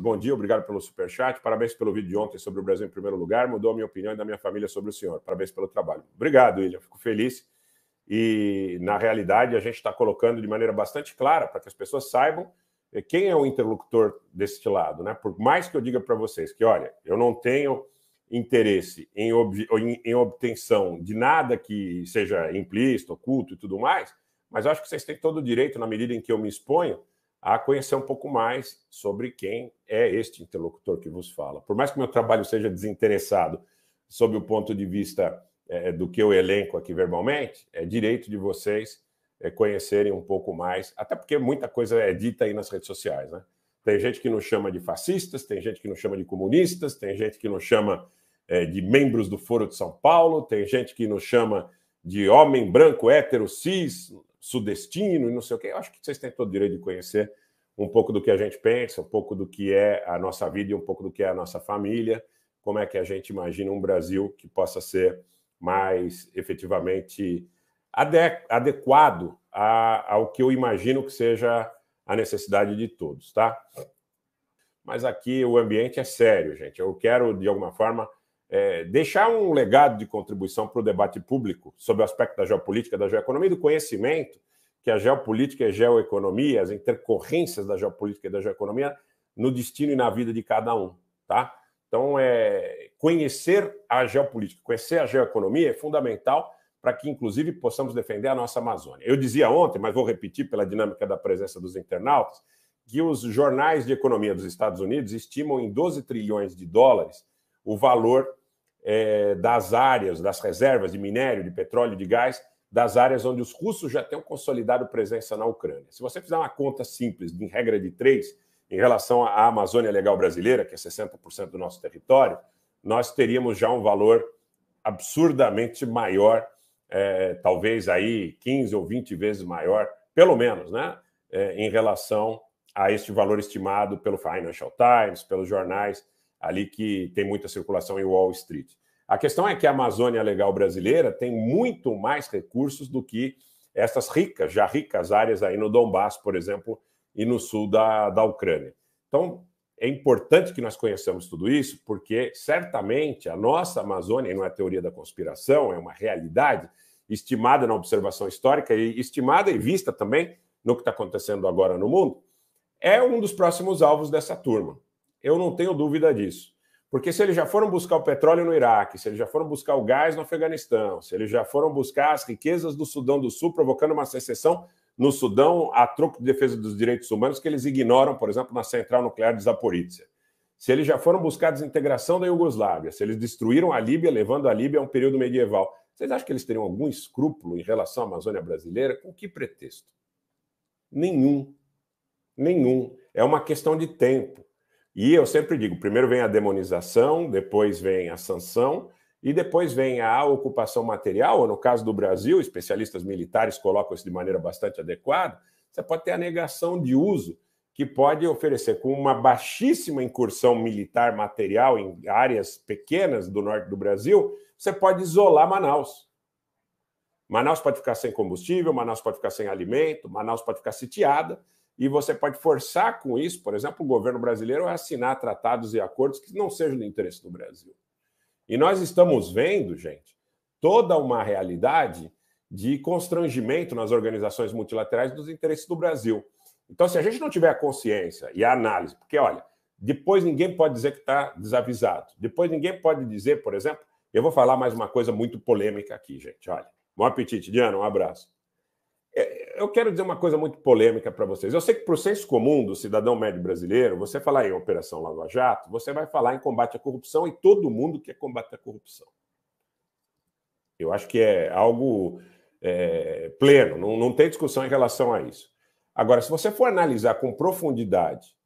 Bom dia, obrigado pelo superchat. Parabéns pelo vídeo de ontem sobre o Brasil em primeiro lugar. Mudou a minha opinião e da minha família sobre o senhor. Parabéns pelo trabalho. Obrigado, William. Fico feliz. E, na realidade, a gente está colocando de maneira bastante clara para que as pessoas saibam eh, quem é o interlocutor deste lado. Né? Por mais que eu diga para vocês que, olha, eu não tenho interesse em, ob... em obtenção de nada que seja implícito, oculto e tudo mais, mas acho que vocês têm todo o direito, na medida em que eu me exponho, a conhecer um pouco mais sobre quem é este interlocutor que vos fala. Por mais que meu trabalho seja desinteressado sob o ponto de vista é, do que eu elenco aqui verbalmente, é direito de vocês é, conhecerem um pouco mais, até porque muita coisa é dita aí nas redes sociais, né? Tem gente que nos chama de fascistas, tem gente que nos chama de comunistas, tem gente que nos chama é, de membros do Foro de São Paulo, tem gente que nos chama de homem branco, hétero, cis, sudestino e não sei o quê. Eu acho que vocês têm todo o direito de conhecer um pouco do que a gente pensa, um pouco do que é a nossa vida e um pouco do que é a nossa família, como é que a gente imagina um Brasil que possa ser mais efetivamente adequado a, ao que eu imagino que seja a necessidade de todos, tá? Mas aqui o ambiente é sério, gente. Eu quero, de alguma forma, é, deixar um legado de contribuição para o debate público sobre o aspecto da geopolítica, da geoeconomia e do conhecimento que a geopolítica e a geoeconomia, as intercorrências da geopolítica e da geoeconomia no destino e na vida de cada um, tá? Então, é, conhecer a geopolítica, conhecer a geoeconomia é fundamental para que, inclusive, possamos defender a nossa Amazônia. Eu dizia ontem, mas vou repetir pela dinâmica da presença dos internautas, que os jornais de economia dos Estados Unidos estimam em 12 trilhões de dólares o valor é, das áreas, das reservas de minério, de petróleo, de gás, das áreas onde os russos já têm consolidado presença na Ucrânia. Se você fizer uma conta simples, em regra de três, em relação à Amazônia Legal Brasileira, que é 60% do nosso território, nós teríamos já um valor absurdamente maior, é, talvez aí 15 ou 20 vezes maior, pelo menos, né, é, em relação a este valor estimado pelo Financial Times, pelos jornais ali que tem muita circulação em Wall Street. A questão é que a Amazônia Legal brasileira tem muito mais recursos do que essas ricas, já ricas áreas aí no Donbass, por exemplo, e no sul da, da Ucrânia. Então, é importante que nós conheçamos tudo isso, porque certamente a nossa Amazônia, e não é teoria da conspiração, é uma realidade estimada na observação histórica e estimada e vista também no que está acontecendo agora no mundo, é um dos próximos alvos dessa turma. Eu não tenho dúvida disso. Porque se eles já foram buscar o petróleo no Iraque, se eles já foram buscar o gás no Afeganistão, se eles já foram buscar as riquezas do Sudão do Sul, provocando uma secessão no Sudão a troco de defesa dos direitos humanos, que eles ignoram, por exemplo, na central nuclear de Zaporizhia. Se eles já foram buscar a desintegração da Iugoslávia, se eles destruíram a Líbia, levando a Líbia a um período medieval, vocês acham que eles teriam algum escrúpulo em relação à Amazônia brasileira? Com que pretexto? Nenhum. Nenhum. É uma questão de tempo. E eu sempre digo: primeiro vem a demonização, depois vem a sanção, e depois vem a ocupação material, ou no caso do Brasil, especialistas militares colocam isso de maneira bastante adequada. Você pode ter a negação de uso, que pode oferecer, com uma baixíssima incursão militar material em áreas pequenas do norte do Brasil, você pode isolar Manaus. Manaus pode ficar sem combustível, Manaus pode ficar sem alimento, Manaus pode ficar sitiada, e você pode forçar com isso, por exemplo, o governo brasileiro a assinar tratados e acordos que não sejam do interesse do Brasil. E nós estamos vendo, gente, toda uma realidade de constrangimento nas organizações multilaterais dos interesses do Brasil. Então, se a gente não tiver a consciência e a análise, porque olha, depois ninguém pode dizer que está desavisado. Depois ninguém pode dizer, por exemplo, eu vou falar mais uma coisa muito polêmica aqui, gente. Olha, bom apetite, Diana, um abraço. É, eu quero dizer uma coisa muito polêmica para vocês. Eu sei que para o senso comum do cidadão médio brasileiro, você falar em Operação Lava Jato, você vai falar em combate à corrupção e todo mundo quer combater a corrupção. Eu acho que é algo é, pleno, não, não tem discussão em relação a isso. Agora, se você for analisar com profundidade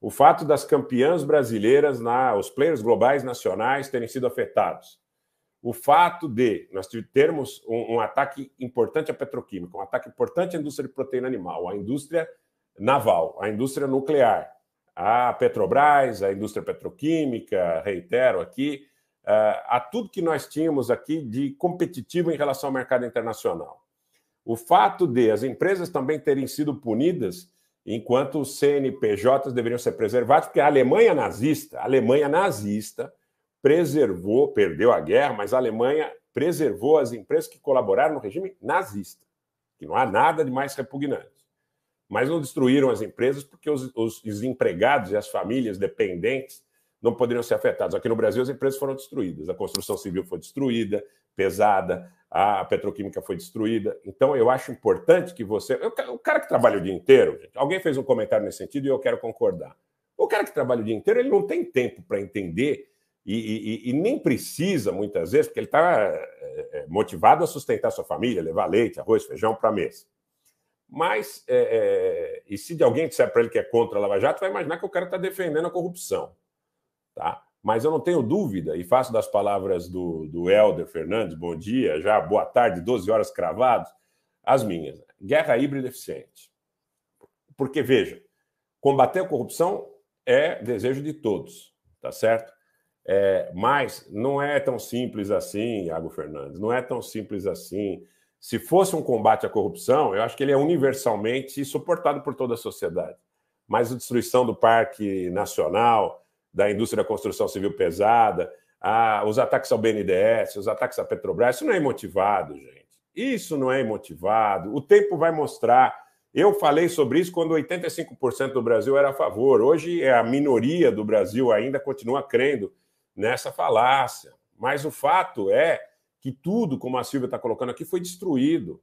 o fato das campeãs brasileiras, na, os players globais nacionais terem sido afetados, o fato de nós termos um, um, ataque importante à petroquímica, um ataque importante à indústria de proteína animal, à indústria naval, à indústria nuclear, à Petrobras, à indústria petroquímica, reitero aqui, eh, a tudo que nós tínhamos aqui de competitivo em relação ao mercado internacional. O fato de as empresas também terem sido punidas, enquanto os CNPJs deveriam ser preservados, porque a Alemanha nazista, a Alemanha nazista, preservou, perdeu a guerra, mas a Alemanha preservou as empresas que colaboraram no regime nazista, que não há nada de mais repugnante. Mas não destruíram as empresas porque os, os, os empregados e as famílias dependentes não poderiam ser afetados. Aqui no Brasil, as empresas foram destruídas, a construção civil foi destruída, pesada, a petroquímica foi destruída. Então, eu acho importante que você. O cara que trabalha o dia inteiro, gente, alguém fez um comentário nesse sentido e eu quero concordar. O cara que trabalha o dia inteiro, ele não tem tempo para entender e, e, e, nem precisa, muitas vezes, porque ele está é, é, é, motivado a sustentar sua família, levar leite, arroz, feijão para a mesa. Mas, é, é, e se de alguém disser para ele que é contra a Lava Jato, vai imaginar que o cara está defendendo a corrupção. Tá? Mas eu não tenho dúvida, e faço das palavras do, do Helder Fernandes, bom dia, já boa tarde, 12 horas cravados, as minhas. Guerra híbrida eficiente. Porque, veja, combater a corrupção é desejo de todos, tá certo? É, mas não é tão simples assim, Iago Fernandes, não é tão simples assim. Se fosse um combate à corrupção, eu acho que ele é universalmente suportado por toda a sociedade. Mas a destruição do Parque Nacional, da indústria da construção civil pesada, a, os ataques ao BNDES, os ataques à Petrobras, isso não é motivado, gente. Isso não é motivado. O tempo vai mostrar. Eu falei sobre isso quando 85% do Brasil era a favor. Hoje é a minoria do Brasil ainda continua crendo nessa falácia. Mas o fato é que tudo, como a Silvia está colocando aqui, foi destruído.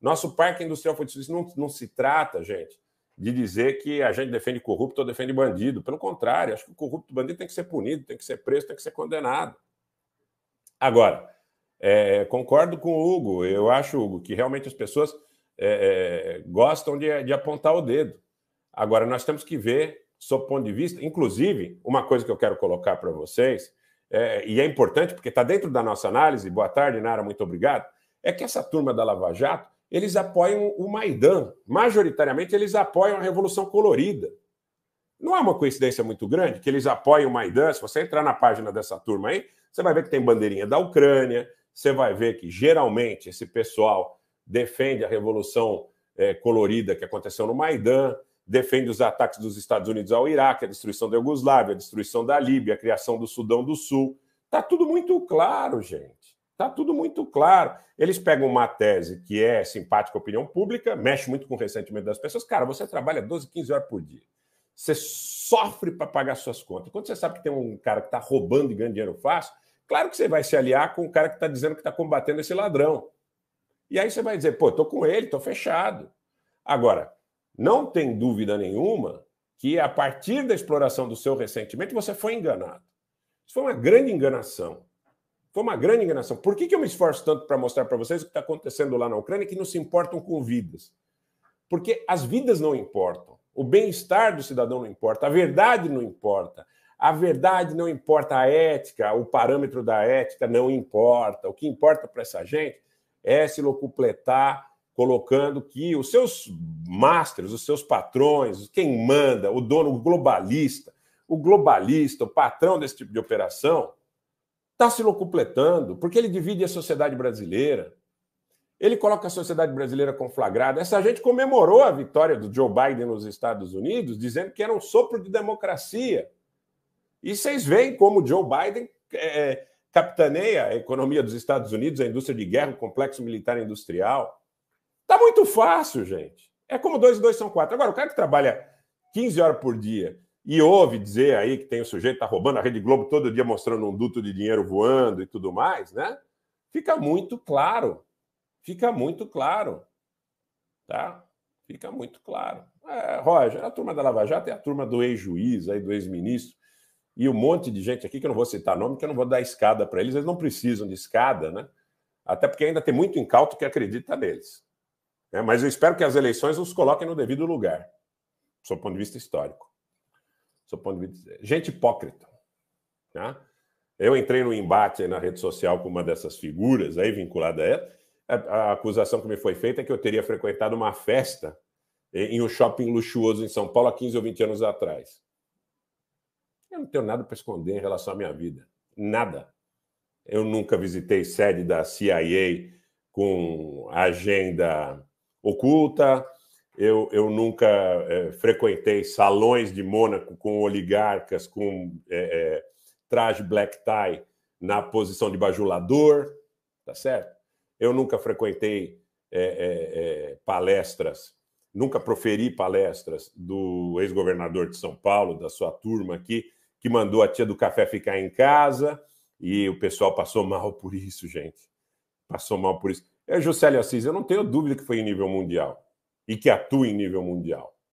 Nosso parque industrial foi destruído. Não, não se trata, gente, de dizer que a gente defende corrupto ou defende bandido. Pelo contrário, acho que o corrupto o bandido tem que ser punido, tem que ser preso, tem que ser condenado. Agora, é, concordo com o Hugo. Eu acho, Hugo, que realmente as pessoas é, é, gostam de, de apontar o dedo. Agora, nós temos que ver sob o ponto de vista. Inclusive, uma coisa que eu quero colocar para vocês, é, e é importante porque está dentro da nossa análise, boa tarde, Nara, muito obrigado, é que essa turma da Lava Jato, eles apoiam o Maidan. Majoritariamente, eles apoiam a Revolução Colorida. Não é uma coincidência muito grande que eles apoiam o Maidan. Se você entrar na página dessa turma aí, você vai ver que tem bandeirinha da Ucrânia, você vai ver que geralmente esse pessoal defende a Revolução é, Colorida que aconteceu no Maidan defende os ataques dos Estados Unidos ao Iraque, a destruição da Iugoslávia, a destruição da Líbia, a criação do Sudão do Sul. Está tudo muito claro, gente. Está tudo muito claro. Eles pegam uma tese que é simpática à opinião pública, mexe muito com o ressentimento das pessoas. Cara, você trabalha 12, 15 horas por dia. Você sofre para pagar suas contas. Quando você sabe que tem um cara que está roubando e ganhando dinheiro fácil, claro que você vai se aliar com o cara que está dizendo que está combatendo esse ladrão. E aí você vai dizer, pô, estou com ele, estou fechado. Agora, não tem dúvida nenhuma que, a partir da exploração do seu ressentimento, você foi enganado. Isso foi uma grande enganação. Foi uma grande enganação. Por que, que eu me esforço tanto para mostrar para vocês o que está acontecendo lá na Ucrânia que não se importam com vidas? Porque as vidas não importam. O bem-estar do cidadão não importa. A verdade não importa. A verdade não importa. A ética, o parâmetro da ética não importa. O que importa para essa gente é se locupletar colocando que os seus masters, os seus patrões, quem manda, o dono globalista, o globalista, o patrão desse tipo de operação, está se locupletando, porque ele divide a sociedade brasileira. Ele coloca a sociedade brasileira conflagrada. Essa gente comemorou a vitória do Joe Biden nos Estados Unidos, dizendo que era um sopro de democracia. E vocês veem como o Joe Biden é, capitaneia a economia dos Estados Unidos, a indústria de guerra, o complexo militar industrial. Tá muito fácil, gente. É como dois e dois são quatro. Agora, o cara que trabalha 15 horas por dia e ouve dizer aí que tem o um sujeito que tá roubando a Rede Globo todo dia mostrando um duto de dinheiro voando e tudo mais, né? Fica muito claro. Fica muito claro. Tá? Fica muito claro. É, Roger, a turma da Lava Jato é a turma do ex-juiz, aí do ex-ministro, e um monte de gente aqui que eu não vou citar nome, que eu não vou dar escada para eles, eles não precisam de escada, né? Até porque ainda tem muito incauto que acredita neles. Né? mas eu espero que as eleições nos coloquem no devido lugar, do seu ponto de vista histórico. Do ponto de vista... Gente hipócrita. Né? Eu entrei no embate na rede social com uma dessas figuras aí vinculada a ela. A, acusação que me foi feita é que eu teria frequentado uma festa em, em um shopping luxuoso em São Paulo há 15 ou 20 anos atrás. Eu não tenho nada para esconder em relação à minha vida. Nada. Eu nunca visitei sede da CIA com agenda oculta. Eu, eu nunca é, frequentei salões de Mônaco com oligarcas com é, é traje black tie na posição de bajulador, tá certo? Eu nunca frequentei é, é, palestras nunca proferi palestras do ex-governador de São Paulo, da sua turma aqui, que mandou a tia do café ficar em casa e o pessoal passou mal por isso, gente. Passou mal por isso. É Juscelio Assis, eu não tenho dúvida que foi em nível mundial e que atua em nível mundial.